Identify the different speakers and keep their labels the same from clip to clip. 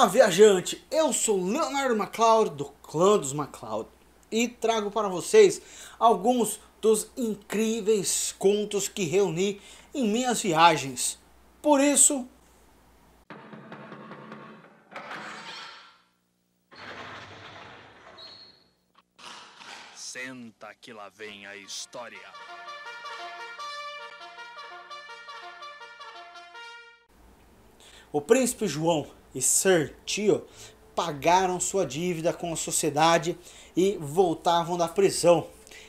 Speaker 1: Olá, viajante! Eu sou Leonardo MacLeod, do clã dos MacLeod, e trago para vocês alguns dos incríveis contos que reuni em minhas viagens. Por isso... Senta que lá vem a história. O Príncipe João e Tio pagaram sua dívida com a sociedade e voltavam da prisão.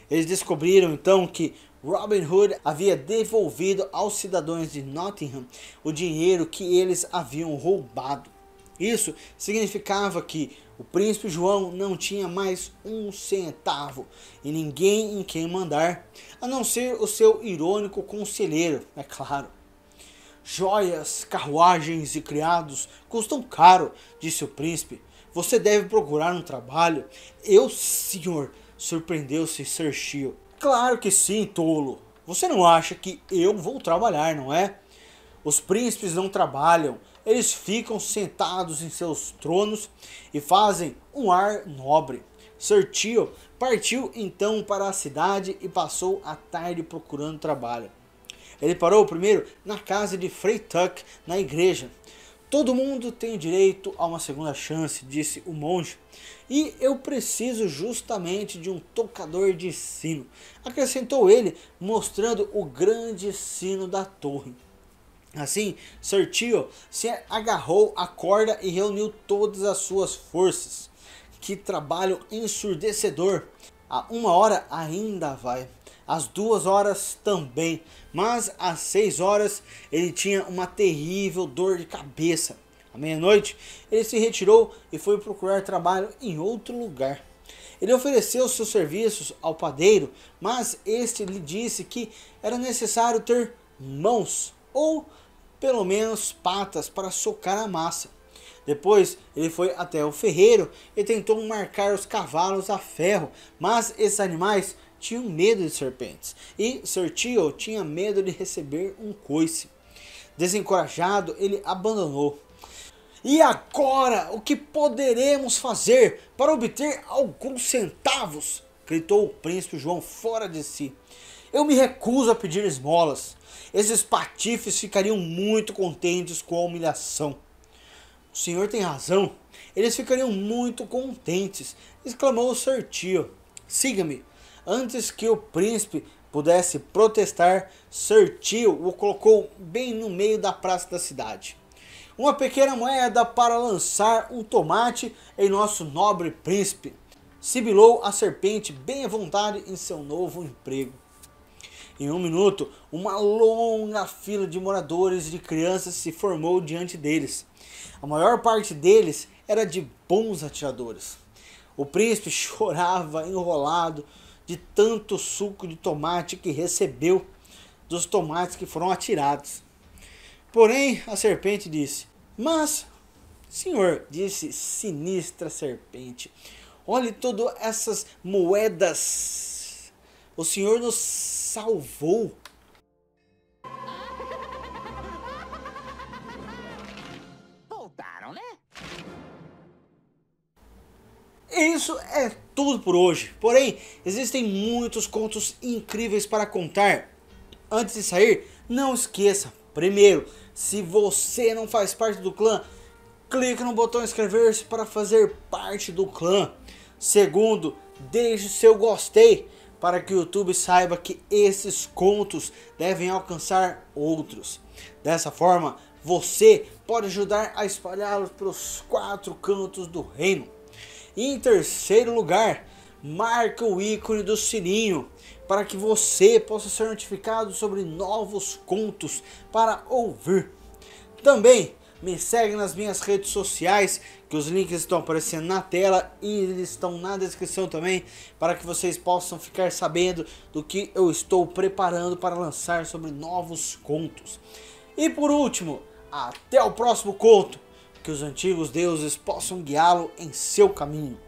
Speaker 1: Eles descobriram então que Robin Hood havia devolvido aos cidadãos de Nottingham o dinheiro que eles haviam roubado. Isso significava que o príncipe João não tinha mais um centavo e ninguém em quem mandar, a não ser o seu irônico conselheiro, é claro. Joias, carruagens e criados custam caro, disse o príncipe. Você deve procurar um trabalho. Eu, senhor, surpreendeu-se Sir Shio. Claro que sim, tolo. Você não acha que eu vou trabalhar, não é? Os príncipes não trabalham, eles ficam sentados em seus tronos e fazem um ar nobre. Sir Tio partiu então para a cidade e passou a tarde procurando trabalho. Ele parou primeiro na casa de Frei Tuck, na igreja. Todo mundo tem direito a uma segunda chance, disse o monge. E eu preciso justamente de um tocador de sino, acrescentou ele, mostrando o grande sino da torre. Assim, Sir Tio se agarrou à corda e reuniu todas as suas forças. Que trabalho ensurdecedor! A uma hora ainda vai às duas horas também, mas às seis horas ele tinha uma terrível dor de cabeça. À meia-noite, ele se retirou e foi procurar trabalho em outro lugar. Ele ofereceu seus serviços ao padeiro, mas este lhe disse que era necessário ter mãos ou pelo menos patas para socar a massa. Depois ele foi até o ferreiro e tentou marcar os cavalos a ferro, mas esses animais tinham medo de serpentes e Sir Tio tinha medo de receber um coice. Desencorajado, ele abandonou. E agora, o que poderemos fazer para obter alguns centavos? gritou o príncipe João fora de si. Eu me recuso a pedir esmolas. Esses patifes ficariam muito contentes com a humilhação. O senhor tem razão. Eles ficariam muito contentes, exclamou o Sir Tio. Siga-me, Antes que o príncipe pudesse protestar, Sertio o colocou bem no meio da praça da cidade. Uma pequena moeda para lançar um tomate em nosso nobre príncipe. Sibilou a serpente bem à vontade em seu novo emprego. Em um minuto, uma longa fila de moradores e de crianças se formou diante deles. A maior parte deles era de bons atiradores. O príncipe chorava enrolado de tanto suco de tomate que recebeu dos tomates que foram atirados. Porém, a serpente disse: Mas, senhor, disse sinistra serpente, olhe todas essas moedas. O senhor nos salvou isso é tudo por hoje. Porém, existem muitos contos incríveis para contar. Antes de sair, não esqueça, primeiro, se você não faz parte do clã, clique no botão inscrever-se para fazer parte do clã. Segundo, deixe seu gostei para que o YouTube saiba que esses contos devem alcançar outros. Dessa forma, você pode ajudar a espalhá-los pelos quatro cantos do reino em terceiro lugar, marque o ícone do sininho para que você possa ser notificado sobre novos contos para ouvir. Também me segue nas minhas redes sociais, que os links estão aparecendo na tela e eles estão na descrição também, para que vocês possam ficar sabendo do que eu estou preparando para lançar sobre novos contos. E por último, até o próximo conto que os antigos deuses possam guiá-lo em seu caminho.